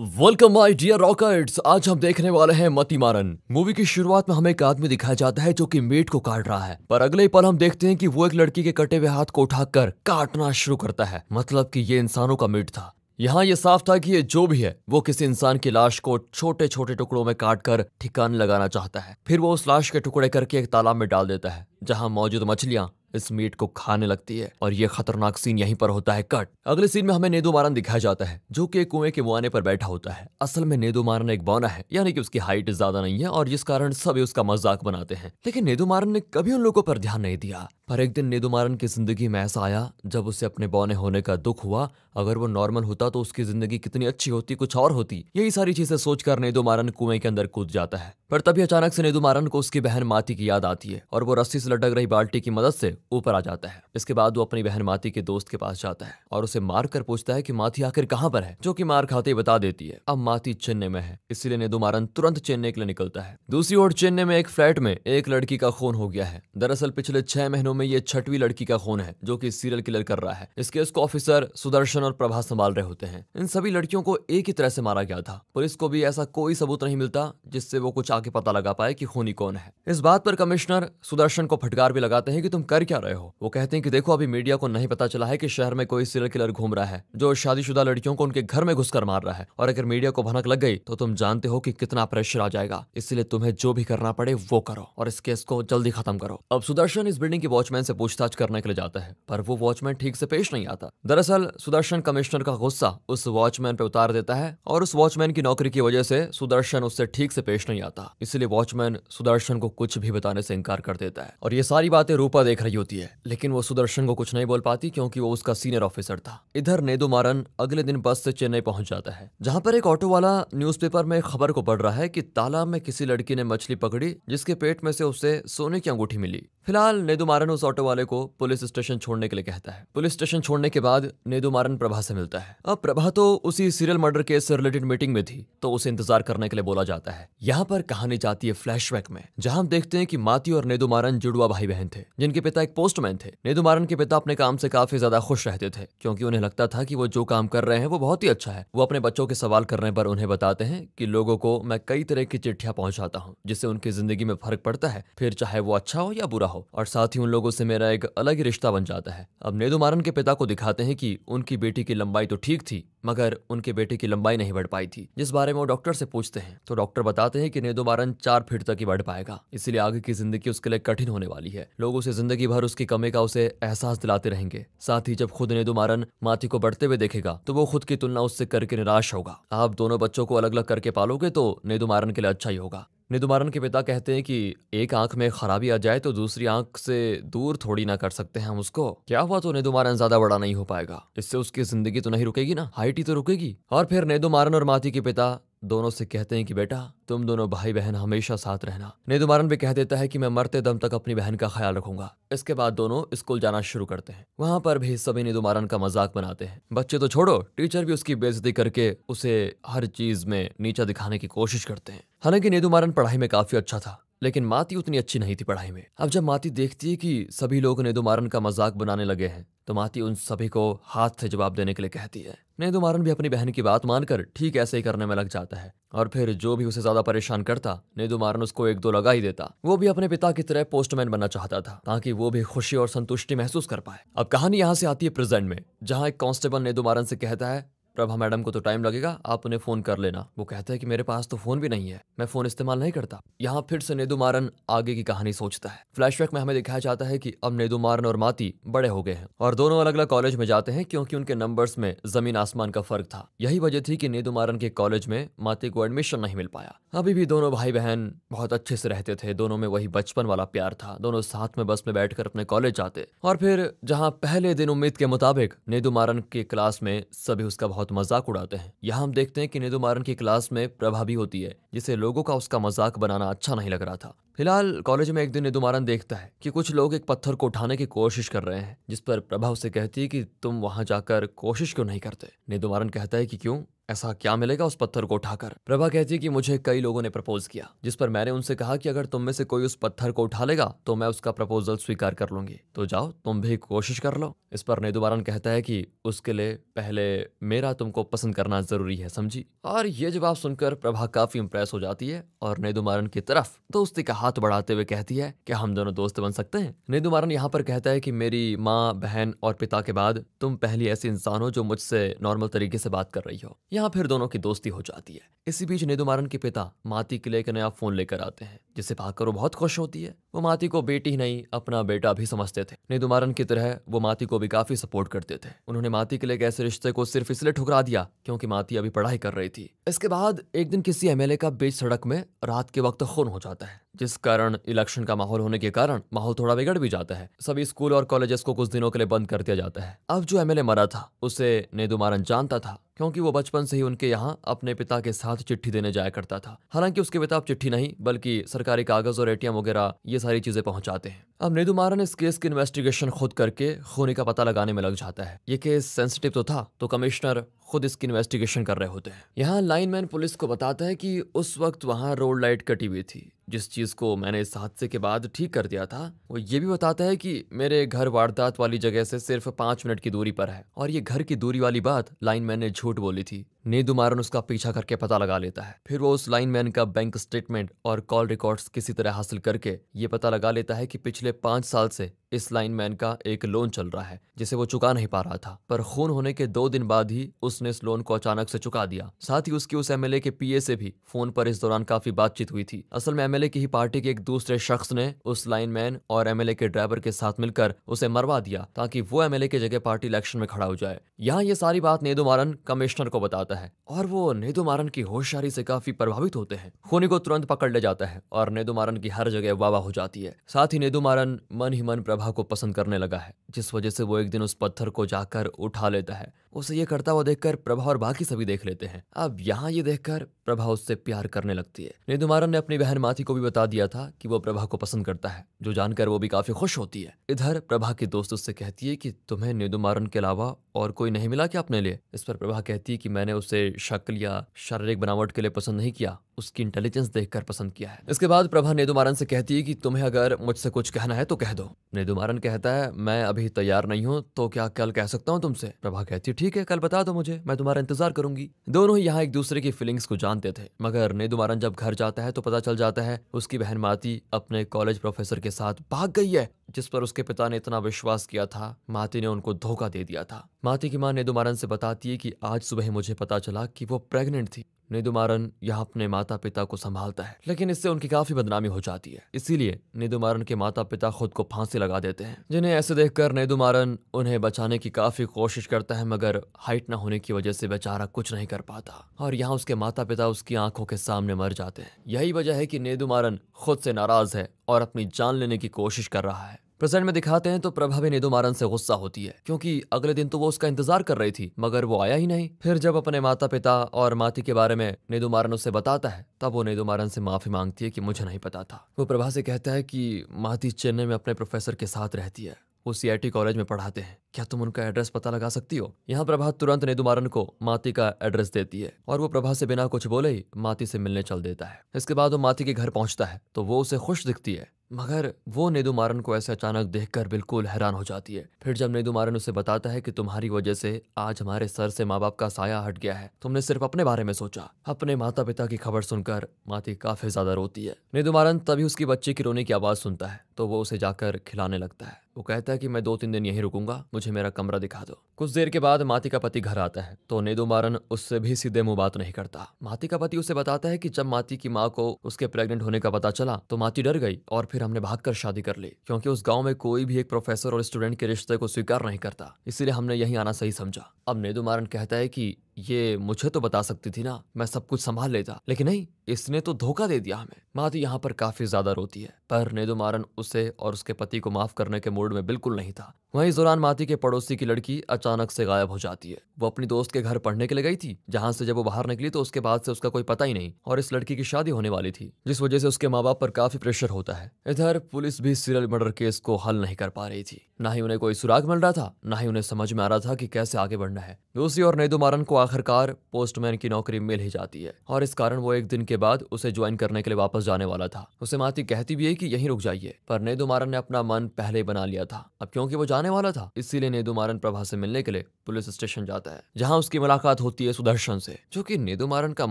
welcome my dear रॉकर्ट्स आज हम देखने वाले हैं मती मारन मूवी की शुरुआत में हमें एक आदमी दिखाया जाता है जो कि मेट को काट रहा है पर अगले पल हम देखते हैं कि वो एक लड़की के कटे हुए हाथ को उठाकर काटना शुरू करता है मतलब कि ये इंसानों का मेट था यहाँ ये साफ था कि ये जो भी है वो किसी इंसान की लाश को छोटे छोटे टुकड़ों में काट कर ठिकान लगाना चाहता है फिर वो उस लाश के टुकड़े करके एक तालाब में डाल देता है जहाँ मौजूद मछलियाँ इस मीट को खाने लगती है और ये खतरनाक सीन यहीं पर होता है कट अगले सीन में हमें नेदो मारन दिखाया जाता है जो कि कुएं के मुआने पर बैठा होता है असल में नेदो मारन एक बौना है यानी कि उसकी हाइट ज्यादा नहीं है और जिस कारण सभी उसका मजाक बनाते हैं लेकिन नेदो मारन ने कभी उन लोगों पर ध्यान नहीं दिया पर एक दिन नेदुमारन की जिंदगी में ऐसा आया जब उसे अपने बौने होने का दुख हुआ अगर वो नॉर्मल होता तो उसकी जिंदगी कितनी अच्छी होती कुछ और होती यही सारी चीजें सोचकर नेदुमारन कुएं के अंदर कूद जाता है पर तभी अचानक से नेदुमारन को उसकी बहन माती की याद आती है और वो रस्सी से लटक रही बाल्टी की मदद से ऊपर आ जाता है इसके बाद वो अपनी बहन माती के दोस्त के पास जाता है और उसे मार कर पूछता है की माथी आखिर कहाँ पर है जो की मार खाते बता देती है अब माथी चेन्नई में है इसीलिए मारन तुरंत चेन्नई के लिए निकलता है दूसरी ओर चेन्नई में एक फ्लैट में एक लड़की का खून हो गया है दरअसल पिछले छह महीनों में ये छठवीं लड़की का खून है जो कि सीरियल किलर कर रहा है इस केस को ऑफिसर सुदर्शन और प्रभा संभाल रहे होते हैं इन सभी लड़कियों को एक ही तरह से मारा गया था पुलिस को भी ऐसा कोई सबूत नहीं मिलता जिससे वो कुछ आगे पता लगा पाए की खूनी कौन है इस बात पर कमिश्नर सुदर्शन को फटकार भी लगाते हैं की तुम कर क्या रहे हो वो कहते हैं की देखो अभी मीडिया को नहीं पता चला है की शहर में कोई सीरियल किलर घूम रहा है जो शादीशुदा लड़कियों को उनके घर में घुसकर मार रहा है और अगर मीडिया को भनक लग गई तो तुम जानते हो कि कितना प्रेशर आ जाएगा इसलिए तुम्हें जो भी करना पड़े वो करो और इस केस को जल्दी खत्म करो अब सुदर्शन इस बिल्डिंग की वॉच वॉचमैन से पूछताछ करने के लिए जाता है पर वो वॉचमैन ठीक से पेश नहीं आता दरअसल सुदर्शन कमिश्नर का गुस्सा उस वॉचमैन पे उतार देता है और उस वॉचमैन की नौकरी की वजह से सुदर्शन उससे ठीक से पेश नहीं आता इसलिए वॉचमैन सुदर्शन को कुछ भी बताने से इनकार कर देता है और ये सारी बातें रूपा देख रही होती है लेकिन वो सुदर्शन को कुछ नहीं बोल पाती क्योंकि वो उसका सीनियर ऑफिसर था इधर नेदो मारन अगले दिन बस से चेन्नई पहुंच जाता है जहाँ पर एक ऑटो वाला न्यूज में खबर को पढ़ रहा है कि तालाब में किसी लड़की ने मछली पकड़ी जिसके पेट में से उसे सोने की अंगूठी मिली फिलहाल नेदुमारन उस ऑटो वाले को पुलिस स्टेशन छोड़ने के लिए कहता है पुलिस स्टेशन छोड़ने के बाद नेदुमारन प्रभा से मिलता है अब प्रभा तो उसी सीरियल मर्डर केस से रिलेटेड मीटिंग में थी तो उसे इंतजार करने के लिए बोला जाता है यहाँ पर कहानी जाती है फ्लैशबैक में जहाँ हम देखते हैं कि माती और नेदुमारन जुड़वा भाई बहन थे जिनके पिता एक पोस्टमैन थे नेदुमारन के पिता अपने काम से काफी ज्यादा खुश रहते थे क्योंकि उन्हें लगता था कि वो जो काम कर रहे हैं वो बहुत ही अच्छा है वो अपने बच्चों के सवाल करने पर उन्हें बताते हैं कि लोगों को मैं कई तरह की चिट्ठियां पहुंचाता हूँ जिससे उनकी जिंदगी में फर्क पड़ता है फिर चाहे वो अच्छा हो या बुरा हो हो और साथ ही उन लोगों से मेरा एक अलग ही रिश्ता बन जाता है अब नेदुमारन के पिता को दिखाते हैं कि उनकी बेटी की लंबाई तो ठीक थी मगर उनके बेटे की लंबाई नहीं बढ़ पाई थी जिस बारे में वो डॉक्टर से पूछते हैं तो डॉक्टर बताते हैं कि नेदुमारन चार फीट तक ही बढ़ पाएगा इसलिए आगे की जिंदगी उसके लिए कठिन होने वाली है लोग उसे जिंदगी भर उसकी कमी का उसे एहसास दिलाते रहेंगे साथ ही जब खुद नेदुमारन माथी को बढ़ते हुए देखेगा तो वो खुद की तुलना उससे करके निराश होगा आप दोनों बच्चों को अलग अलग करके पालोगे तो नेदुमारन के लिए अच्छा ही होगा निदुमारन के पिता कहते हैं कि एक आंख में खराबी आ जाए तो दूसरी आंख से दूर थोड़ी ना कर सकते हैं हम उसको क्या हुआ तो नेदुमारन ज्यादा बड़ा नहीं हो पाएगा इससे उसकी जिंदगी तो नहीं रुकेगी ना हाइट ही तो रुकेगी और फिर नेदुमारन और माती के पिता दोनों से कहते हैं कि बेटा तुम दोनों भाई बहन हमेशा साथ रहना नेदुमारन भी कह देता है कि मैं मरते दम तक अपनी बहन का ख्याल रखूंगा इसके बाद दोनों स्कूल जाना शुरू करते हैं वहां पर भी सभी नेदुमारन का मजाक बनाते हैं बच्चे तो छोड़ो टीचर भी उसकी बेजती करके उसे हर चीज में नीचा दिखाने की कोशिश करते हैं हालांकि नेदुमारन पढ़ाई में काफी अच्छा था लेकिन माती उतनी अच्छी नहीं थी पढ़ाई में अब जब माती देखती है कि सभी लोग नेदुमारन का मजाक बनाने लगे हैं तो माती उन सभी को हाथ से जवाब देने के लिए कहती है नेदुमारन भी अपनी बहन की बात मानकर ठीक ऐसे ही करने में लग जाता है और फिर जो भी उसे ज्यादा परेशान करता नेदुमारन उसको एक दो लगा ही देता वो भी अपने पिता की तरह पोस्टमैन बनना चाहता था ताकि वो भी खुशी और संतुष्टि महसूस कर पाए अब कहानी यहाँ से आती है प्रेजेंट में जहाँ एक कांस्टेबल नेदुमारन से कहता है प्रभा तो मैडम को तो टाइम लगेगा आप उन्हें फ़ोन कर लेना वो कहता है कि मेरे पास तो फ़ोन भी नहीं है मैं फ़ोन इस्तेमाल नहीं करता यहाँ फिर से नेदू मारन आगे की कहानी सोचता है फ्लैशबैक में हमें दिखाया जाता है कि अब नेदू मारन और माती बड़े हो गए हैं और दोनों अलग अलग कॉलेज में जाते हैं क्योंकि उनके नंबर्स में जमीन आसमान का फर्क था यही वजह थी कि नेदू मारन के कॉलेज में माती को एडमिशन नहीं मिल पाया अभी भी दोनों भाई बहन बहुत अच्छे से रहते थे दोनों में वही बचपन वाला प्यार था दोनों साथ में बस में बैठकर अपने कॉलेज जाते और फिर जहाँ पहले दिन उम्मीद के मुताबिक नेदू मारन की क्लास में सभी उसका बहुत मजाक उड़ाते हैं यहाँ हम देखते हैं कि नेदू मारन की क्लास में प्रभा भी होती है जिसे लोगों का उसका मजाक बनाना अच्छा नहीं लग रहा था फिलहाल कॉलेज में एक दिन यदुमारन देखता है कि कुछ लोग एक पत्थर को उठाने की कोशिश कर रहे हैं जिस पर प्रभा उसे कहती है कि तुम वहां जाकर कोशिश क्यों नहीं करते निदुमारन कहता है कि क्यों ऐसा क्या मिलेगा उस पत्थर को उठाकर प्रभा कहती है कि मुझे कई लोगों ने प्रपोज किया जिस पर मैंने उनसे कहा कि अगर तुम में से कोई उस पत्थर को उठा लेगा तो मैं उसका प्रपोजल स्वीकार कर लूंगी तो जाओ तुम भी कोशिश कर लो इस पर नेदुबारन कहता है कि उसके लिए पहले मेरा तुमको पसंद करना जरूरी है समझी और ये जवाब सुनकर प्रभा काफी इम्प्रेस हो जाती है और नेदुमारन की तरफ दोस्ती का हाथ बढ़ाते हुए कहती है कि हम दोनों दोस्त बन सकते हैं निधु मारन यहाँ पर कहता है कि मेरी माँ बहन और पिता के बाद तुम पहली ऐसी इंसान हो जो मुझसे नॉर्मल तरीके से बात कर रही हो यहाँ फिर दोनों की दोस्ती हो जाती है इसी बीच निधु मारन के पिता माती के लिए एक नया फोन लेकर आते हैं जिसे पाकर वो बहुत खुश होती है वो माती को बेटी ही नहीं अपना बेटा भी समझते थे निधु मारन की तरह वो माती को भी काफी सपोर्ट करते थे उन्होंने माती के लिए ऐसे रिश्ते को सिर्फ इसलिए ठुकरा दिया क्योंकि माती अभी पढ़ाई कर रही थी इसके बाद एक दिन किसी एमएलए का बीच सड़क में रात के वक्त खून हो जाता है जिस कारण इलेक्शन का माहौल होने के कारण माहौल थोड़ा बिगड़ भी जाता है सभी स्कूल और कॉलेजेस को कुछ दिनों के लिए बंद कर दिया जाता है अब जो एमएलए मरा था उसे नेदू मारन जानता था क्योंकि वो बचपन से ही उनके यहाँ अपने पिता के साथ चिट्ठी देने जाया करता था हालांकि उसके पिता अब चिट्ठी नहीं बल्कि सरकारी कागज और एटीएम वगैरह ये सारी चीजें पहुंचाते हैं अब नेदू मारन इस केस की इन्वेस्टिगेशन खुद करके खूनी का पता लगाने में लग जाता है ये केस सेंसिटिव तो था तो कमिश्नर खुद इसकी इन्वेस्टिगेशन कर रहे होते हैं यहाँ लाइनमैन पुलिस को बताता है कि उस वक्त वहाँ रोड लाइट कटी हुई थी जिस चीज़ को मैंने इस हादसे के बाद ठीक कर दिया था वो ये भी बताता है कि मेरे घर वारदात वाली जगह से सिर्फ पांच मिनट की दूरी पर है और ये घर की दूरी वाली बात लाइन मैन ने झूठ बोली थी नीदू मारन उसका पीछा करके पता लगा लेता है फिर वो उस लाइन मैन का बैंक स्टेटमेंट और कॉल रिकॉर्ड किसी तरह हासिल करके ये पता लगा लेता है की पिछले पांच साल से इस लाइनमैन का एक लोन चल रहा है जिसे वो चुका नहीं पा रहा था पर खून होने के दो दिन बाद ही उसने इस लोन को अचानक से चुका दिया साथ ही उसकी उस एमएलए के पीए से भी फोन पर इस दौरान काफी बातचीत हुई थी असल में एमएलए की ही पार्टी के एक दूसरे शख्स ने उस लाइनमैन और एमएलए के ड्राइवर के साथ मिलकर उसे मरवा दिया ताकि वो एमएलए की जगह पार्टी इलेक्शन में खड़ा हो जाए यहाँ ये सारी बात नेदू मारन कमिश्नर को बताता है और वो नेदू मारन की होशियारी से काफी प्रभावित होते हैं खूनी को तुरंत पकड़ ले जाता है और नेदू मारन की हर जगह वाह हो जाती है साथ ही नेदू मारन मन ही मन प्रभा को पसंद करने लगा है जिस वजह से वो एक दिन उस पत्थर को जाकर उठा लेता है उसे ये करता हुआ देखकर प्रभा और बाकी सभी देख लेते हैं अब यहाँ ये देखकर प्रभा उससे प्यार करने लगती है निधुमारन ने अपनी बहन माथी को भी बता दिया था कि वो प्रभा को पसंद करता है जो जानकर वो भी काफी खुश होती है इधर प्रभा की दोस्त उससे कहती है कि तुम्हें निधुमारन के अलावा और कोई नहीं मिला क्या अपने लिए इस पर प्रभा कहती है कि मैंने उसे शक्ल या शारीरिक बनावट के लिए पसंद नहीं किया उसकी इंटेलिजेंस देखकर पसंद किया है इसके बाद प्रभा नेदुमारन से कहती है कि तुम्हें अगर मुझसे कुछ कहना है तो कह दो नेदुमारन कहता है मैं अभी तैयार नहीं हूँ तो क्या कल कह सकता हूँ तुमसे प्रभा कहती है ठीक ठीक है कल बता दो मुझे मैं तुम्हारा इंतजार करूंगी दोनों ही यहाँ एक दूसरे की फीलिंग्स को जानते थे मगर निदुमारन जब घर जाता है तो पता चल जाता है उसकी बहन माती अपने कॉलेज प्रोफेसर के साथ भाग गई है जिस पर उसके पिता ने इतना विश्वास किया था माती ने उनको धोखा दे दिया था माती की माँ निदुमारन से बताती है कि आज सुबह मुझे पता चला कि वो प्रेग्नेंट थी निदुमारन यहाँ अपने माता पिता को संभालता है लेकिन इससे उनकी काफी बदनामी हो जाती है इसीलिए निदुमारन के माता पिता खुद को फांसी लगा देते हैं जिन्हें ऐसे देखकर निदुमारन उन्हें बचाने की काफी कोशिश करता है मगर हाइट ना होने की वजह से बेचारा कुछ नहीं कर पाता और यहाँ उसके माता पिता उसकी आंखों के सामने मर जाते हैं यही वजह है कि मारन खुद से नाराज है और अपनी जान लेने की कोशिश कर रहा है प्रेजेंट में दिखाते हैं तो प्रभा भी निधु मारन से गुस्सा होती है क्योंकि अगले दिन तो वो उसका इंतजार कर रही थी मगर वो आया ही नहीं फिर जब अपने माता पिता और माती के बारे में निधु मारन उसे बताता है तब वो निधु मारन से माफी मांगती है कि मुझे नहीं पता था वो प्रभा से कहता है कि माती चेन्नई में अपने प्रोफेसर के साथ रहती है वो सीआईटी कॉलेज में पढ़ाते हैं क्या तुम उनका एड्रेस पता लगा सकती हो यहाँ प्रभा तुरंत मारन को माती का एड्रेस देती है और वो प्रभा से बिना कुछ बोले ही माती से मिलने चल देता है इसके बाद वो माती के घर पहुंचता है तो वो उसे खुश दिखती है मगर वो नेदुमारन को ऐसे अचानक देखकर बिल्कुल हैरान हो जाती है फिर जब नेदुमारन उसे बताता है कि तुम्हारी वजह से आज हमारे सर से माँ बाप का साया हट गया है तुमने सिर्फ अपने बारे में सोचा अपने माता पिता की खबर सुनकर माती काफी ज्यादा रोती है नेदुमारन तभी उसकी बच्चे की रोने की आवाज सुनता है तो वो उसे जाकर खिलाने लगता है वो कहता है कि मैं दो तीन दिन यहीं रुकूंगा मुझे मेरा कमरा दिखा दो कुछ देर के बाद माती का पति घर आता है तो नेदुमारन उससे भी सीधे मुंह बात नहीं करता माती का पति उसे बताता है कि जब माती की माँ को उसके प्रेग्नेंट होने का पता चला तो माती डर गई और फिर हमने भागकर शादी कर ली क्योंकि उस गांव में कोई भी एक प्रोफेसर और स्टूडेंट के रिश्ते को स्वीकार नहीं करता इसीलिए हमने यही आना सही समझा अब नेदू मारन कहता है कि ये मुझे तो बता सकती थी ना मैं सब कुछ संभाल लेता लेकिन नहीं इसने तो धोखा दे दिया हमें तो यहाँ पर काफी ज्यादा रोती है पर नेदुमारन उसे और उसके पति को माफ करने के मूड में बिल्कुल नहीं था वहीं इस दौरान माती के पड़ोसी की लड़की अचानक से गायब हो जाती है वो अपनी दोस्त के घर पढ़ने के लिए गई थी जहाँ से जब वो बाहर निकली तो उसके बाद से उसका कोई पता ही नहीं और इस लड़की की शादी होने वाली थी जिस वजह से उसके माँ बाप पर काफी प्रेशर होता है इधर पुलिस भी सीरियल मर्डर केस को हल नहीं कर पा रही थी ना ही उन्हें कोई सुराग मिल रहा था ना ही उन्हें समझ में आ रहा था की कैसे आगे बढ़ना है दूसरी और नेदुमारन को आखिरकार पोस्टमैन की नौकरी मिल ही जाती है और इस कारण वो एक दिन के बाद उसे ज्वाइन करने के लिए वापस जाने वाला था उसे माती कहती भी है कि यहीं रुक जाइए पर मारन ने अपना मन पहले बना लिया था अब क्योंकि वो जाने वाला था इसीलिए मारन प्रभा से मिलने के लिए पुलिस स्टेशन जाता है जहाँ उसकी मुलाकात होती है सुदर्शन से जो की मारन का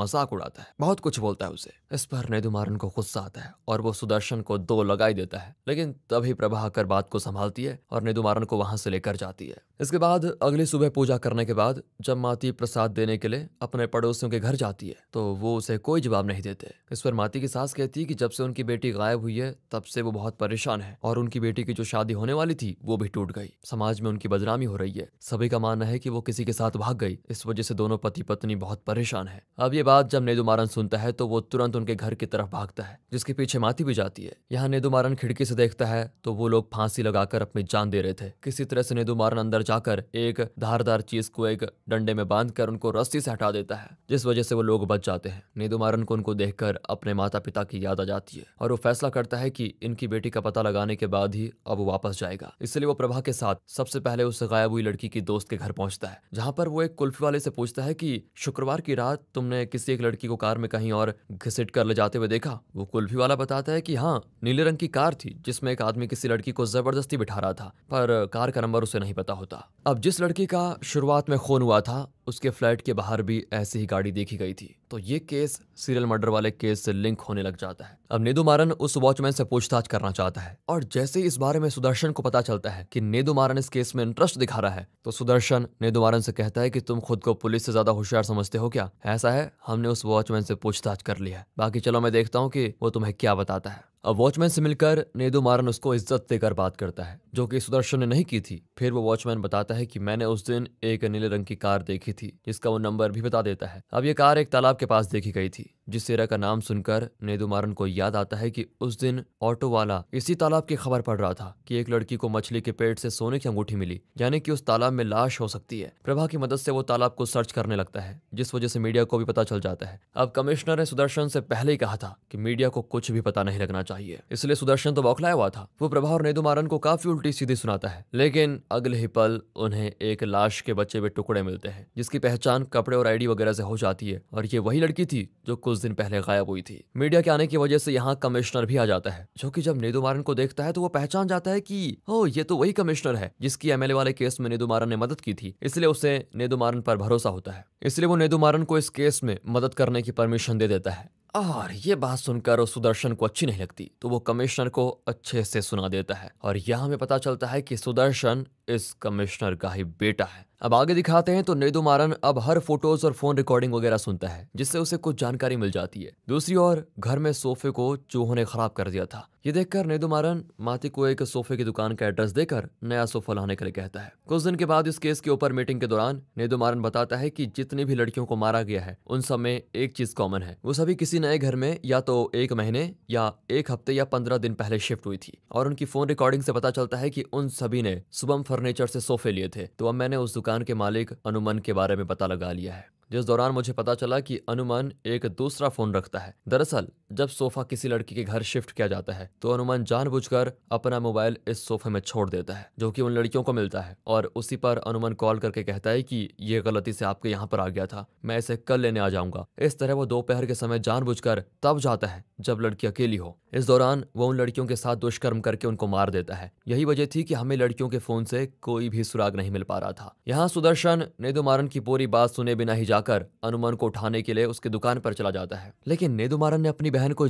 मजाक उड़ाता है बहुत कुछ बोलता है उसे इस पर मारन को गुस्सा आता है और वो सुदर्शन को दो लगाई देता है लेकिन तभी प्रभा आकर बात को संभालती है और नेदुमारन को वहां से लेकर जाती है इसके बाद अगली सुबह पूजा करने के बाद जब माती प्रसाद साथ देने के लिए अपने पड़ोसियों के घर जाती है तो वो उसे कोई जवाब नहीं देते इस पर माती की सास कहती है कि जब से उनकी बेटी गायब हुई है तब से वो बहुत परेशान है और उनकी बेटी की जो शादी होने वाली थी वो भी टूट गई समाज में उनकी बदनामी हो रही है सभी का मानना है कि वो किसी के साथ भाग गई इस वजह से दोनों पति पत्नी बहुत परेशान है अब ये बात जब नेदुमारन सुनता है तो वो तुरंत उनके घर की तरफ भागता है जिसके पीछे माती भी जाती है यहाँ नेदुमारन खिड़की से देखता है तो वो लोग फांसी लगाकर अपनी जान दे रहे थे किसी तरह से नेदुमारन अंदर जाकर एक धारदार चीज को एक डंडे में बांध कर मारन को रस्सी से हटा देता है जिस वजह से वो लोग बच जाते हैं नीदू मारन को उनको देखकर अपने माता पिता की याद आ जाती है और वो फैसला करता है कि इनकी बेटी का पता लगाने के बाद ही अब वो वापस जाएगा इसलिए वो प्रभा के साथ सबसे पहले उस गायब हुई लड़की की दोस्त के घर पहुंचता है जहां पर वो एक कुल्फी वाले से पूछता है की शुक्रवार की रात तुमने किसी एक लड़की को कार में कहीं और घसीट कर ले जाते हुए देखा वो कुल्फी वाला बताता है की हाँ नीले रंग की कार थी जिसमें एक आदमी किसी लड़की को जबरदस्ती बिठा रहा था पर कार का नंबर उसे नहीं पता होता अब जिस लड़की का शुरुआत में खून हुआ था उसके फ्लैट के बाहर भी ऐसी ही गाड़ी देखी गई थी तो ये केस सीरियल मर्डर वाले केस से लिंक होने लग जाता है अब मारन उस वॉचमैन से पूछताछ करना चाहता है और जैसे ही इस बारे में सुदर्शन को पता चलता है कि मारन इस केस में इंटरेस्ट दिखा रहा है तो सुदर्शन नेदु मारन से कहता है कि तुम खुद को पुलिस से ज्यादा होशियार समझते हो क्या ऐसा है हमने उस वॉचमैन से पूछताछ कर लिया है बाकी चलो मैं देखता हूँ की वो तुम्हें क्या बताता है अब वॉचमैन से मिलकर नेदु मारन उसको इज्जत देकर बात करता है जो कि सुदर्शन ने नहीं की थी फिर वो वॉचमैन बताता है कि मैंने उस दिन एक नीले रंग की कार देखी थी जिसका वो नंबर भी बता देता है अब ये कार एक तालाब के पास देखी गई थी सेरा का नाम सुनकर नेदुमारन को याद आता है कि उस दिन ऑटो वाला इसी तालाब की खबर पड़ रहा था कि एक लड़की को मछली के पेट से सोने की अंगूठी मिली यानी कि उस तालाब में लाश हो सकती है प्रभा की मदद से वो तालाब को सर्च करने लगता है जिस वजह से मीडिया को भी पता चल जाता है अब कमिश्नर ने सुदर्शन से पहले ही कहा था कि मीडिया को कुछ भी पता नहीं लगना चाहिए इसलिए सुदर्शन तो बौखलाया हुआ था वो प्रभा और नेदुमारन को काफी उल्टी सीधी सुनाता है लेकिन अगले ही पल उन्हें एक लाश के बच्चे हुए टुकड़े मिलते हैं जिसकी पहचान कपड़े और आईडी वगैरह से हो जाती है और ये वही लड़की थी जो कुछ कुछ दिन पहले गायब हुई थी मीडिया के आने की वजह से यहाँ कमिश्नर भी आ जाता है जो की जब नेदुमारन को देखता है तो वो पहचान जाता है की ओ ये तो वही कमिश्नर है जिसकी एमएलए वाले केस में नेदुमारन ने मदद की थी इसलिए उसे नेदुमारन पर भरोसा होता है इसलिए वो नेदुमारन को इस केस में मदद करने की परमिशन दे देता है और ये बात सुनकर सुदर्शन को अच्छी नहीं लगती तो वो कमिश्नर को अच्छे से सुना देता है और यह हमें पता चलता है कि सुदर्शन इस कमिश्नर का ही बेटा है अब आगे दिखाते हैं तो नेदू मारन अब हर फोटोज और फोन रिकॉर्डिंग वगैरह सुनता है जिससे उसे कुछ जानकारी मिल जाती है दूसरी ओर घर में सोफे को चूहों ने खराब कर दिया था ये देखकर नेदु मारन माती को एक सोफे की दुकान का एड्रेस देकर नया सोफा लाने के लिए कहता है कुछ दिन के बाद इस केस के ऊपर मीटिंग के दौरान नेदु मारन बताता है की जितनी भी लड़कियों को मारा गया है उन सब में एक चीज कॉमन है वो सभी किसी नए घर में या तो एक महीने या एक हफ्ते या पंद्रह दिन पहले शिफ्ट हुई थी और उनकी फोन रिकॉर्डिंग से पता चलता है की उन सभी ने शुभम फर फर्नीचर से सोफे लिए थे तो अब मैंने उस दुकान के मालिक अनुमन के बारे में पता लगा लिया है जिस दौरान मुझे पता चला कि अनुमान एक दूसरा फोन रखता है दरअसल जब सोफा किसी लड़की के घर शिफ्ट किया जाता है तो अनुमान जानबूझकर अपना मोबाइल इस सोफे में छोड़ देता है जो कि उन लड़कियों को मिलता है और उसी पर अनुमान कॉल करके कहता है कि ये गलती से आपके यहाँ पर आ गया था मैं इसे कल लेने आ जाऊंगा इस तरह वो दोपहर के समय जानबूझकर तब जाता है जब लड़की अकेली हो इस दौरान वो उन लड़कियों के साथ दुष्कर्म करके उनको मार देता है यही वजह थी कि हमें लड़कियों के फोन से कोई भी सुराग नहीं मिल पा रहा था यहाँ सुदर्शन नेदुमारन की पूरी बात सुने बिना ही जा जाकर अनुमन को उठाने के लिए उसके दुकान पर चला जाता है लेकिन नेदुमारन ने अपनी बहन को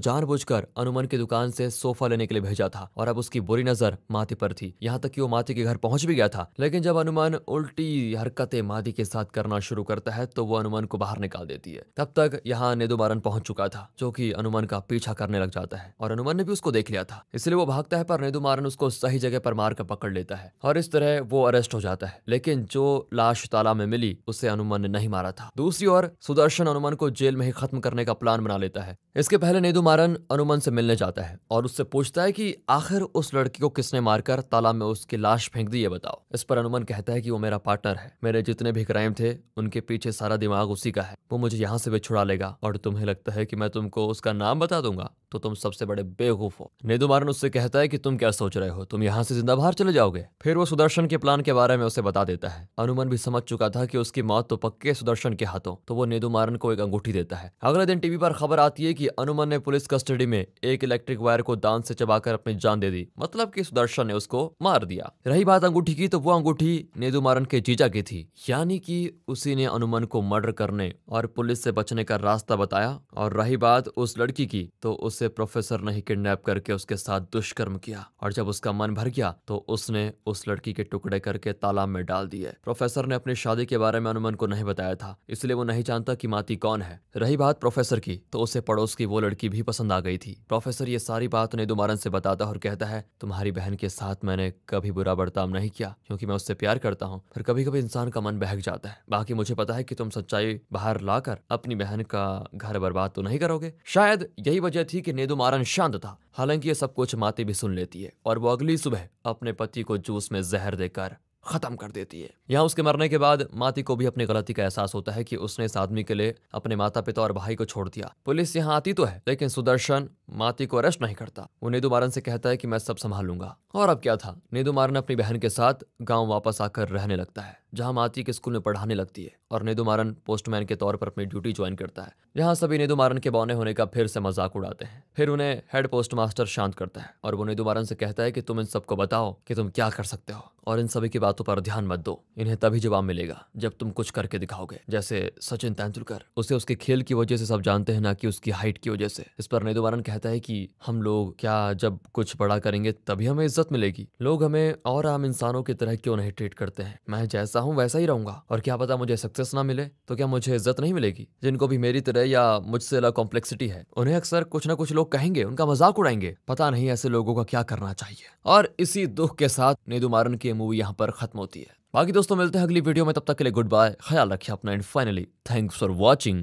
कर अनुमन की दुकान से सोफा लेने के लिए भेजा था और अब उसकी बुरी नजर माथे पर थी यहाँ तक कि वो माथे के घर पहुंच भी गया था लेकिन जब अनुमान उल्टी हरकतें मादी के साथ करना शुरू करता है तो वो अनुमान को बाहर निकाल देती है तब तक यहाँ नेदुमारन पहुंच चुका था जो की अनुमान का पीछा करने लग जाता है और अनुमान ने भी उसको देख लिया था इसलिए वो भागता है पर नेदुमारन उसको सही जगह पर कर पकड़ लेता है और इस तरह वो अरेस्ट हो जाता है लेकिन जो लाश ताला में मिली उसे अनुमन ने नहीं मारा था दूसरी ओर सुदर्शन अनुमन को जेल में ही खत्म करने का प्लान बना लेता है इसके पहले नेदू मारन अनुमन से मिलने जाता है और उससे पूछता है कि आखिर उस लड़की को किसने मारकर तालाब में उसकी लाश फेंक दी ये बताओ इस पर अनुमन कहता है कि वो मेरा पार्टनर है मेरे जितने भी क्राइम थे उनके पीछे सारा दिमाग उसी का है वो मुझे यहाँ से भी छुड़ा लेगा और तुम्हें लगता है कि मैं तुमको उसका नाम बता दूंगा तो तुम सबसे बड़े बेवकूफ हो नेदुमारन उससे कहता है कि तुम क्या सोच रहे हो तुम यहाँ से जिंदा बाहर चले जाओगे फिर वो सुदर्शन के प्लान के बारे में उसे बता देता है अनुमन भी समझ चुका था कि उसकी मौत तो पक्के सुदर्शन के हाथों तो वो नेदुमारन को एक अंगूठी देता है अगले दिन टीवी पर खबर आती है कि अनुमन ने पुलिस कस्टडी में एक इलेक्ट्रिक वायर को दांत से चबाकर अपनी जान दे दी मतलब की सुदर्शन ने उसको मार दिया रही बात अंगूठी की तो वो अंगूठी नेदुमारन के जीजा की थी यानी कि उसी ने अनुमन को मर्डर करने और पुलिस से बचने का रास्ता बताया और रही बात उस लड़की की तो उस से प्रोफेसर ने ही किडनैप करके उसके साथ दुष्कर्म किया और जब उसका मन भर गया तो उसने उस लड़की के टुकड़े करके तालाब में डाल दिए प्रोफेसर ने अपनी शादी के बारे में अनुमन को नहीं बताया था इसलिए वो नहीं जानता की माती कौन है रही बात प्रोफेसर की तो उसे पड़ोस की वो लड़की भी पसंद आ गई थी प्रोफेसर ये सारी बात उन्हें दुमारन से बताता और कहता है तुम्हारी बहन के साथ मैंने कभी बुरा बर्ताव नहीं किया क्योंकि मैं उससे प्यार करता हूँ फिर कभी कभी इंसान का मन बहक जाता है बाकी मुझे पता है कि तुम सच्चाई बाहर लाकर अपनी बहन का घर बर्बाद तो नहीं करोगे शायद यही वजह थी कि कि नेदु मारन शांत था हालांकि ये सब कुछ माती भी सुन लेती है और वो अगली सुबह अपने पति को जूस में जहर देकर खत्म कर देती है यहाँ उसके मरने के बाद माती को भी अपनी गलती का एहसास होता है कि उसने इस आदमी के लिए अपने माता पिता और भाई को छोड़ दिया पुलिस यहाँ आती तो है लेकिन सुदर्शन माती को अरेस्ट नहीं करता वो नेदू मारन से कहता है कि मैं सब संभालूंगा और अब क्या था नेदू मारन अपनी बहन के साथ गाँव वापस आकर रहने लगता है जहां माती के स्कूल में पढ़ाने लगती है और नेदू मारन पोस्टमैन के तौर पर अपनी ड्यूटी ज्वाइन करता है जहां सभी नेदू मारन के बौने होने का फिर से मजाक उड़ाते हैं फिर उन्हें हेड पोस्ट मास्टर शांत करता है और वो नेदू मारन से कहता है कि तुम इन सबको बताओ कि तुम क्या कर सकते हो और इन सभी की बातों पर ध्यान मत दो इन्हें तभी जवाब मिलेगा जब तुम कुछ करके दिखाओगे जैसे सचिन तेंदुलकर उसे उसके खेल की वजह से सब जानते हैं ना कि उसकी हाइट की वजह से इस पर नेदुमारन मारन कहता है कि हम लोग क्या जब कुछ बड़ा करेंगे तभी हमें इज्जत मिलेगी लोग हमें और आम इंसानों की तरह क्यों नहीं ट्रीट करते हैं मैं जैसा जैसा हूँ वैसा ही रहूंगा और क्या पता मुझे सक्सेस ना मिले तो क्या मुझे इज्जत नहीं मिलेगी जिनको भी मेरी तरह या मुझसे अलग कॉम्प्लेक्सिटी है उन्हें अक्सर कुछ ना कुछ लोग कहेंगे उनका मजाक उड़ाएंगे पता नहीं ऐसे लोगों का क्या करना चाहिए और इसी दुख के साथ मारन की मूवी यहाँ पर खत्म होती है बाकी दोस्तों मिलते हैं अगली वीडियो में तब तक के लिए गुड बाय ख्याल रखिए अपना and finally thanks for watching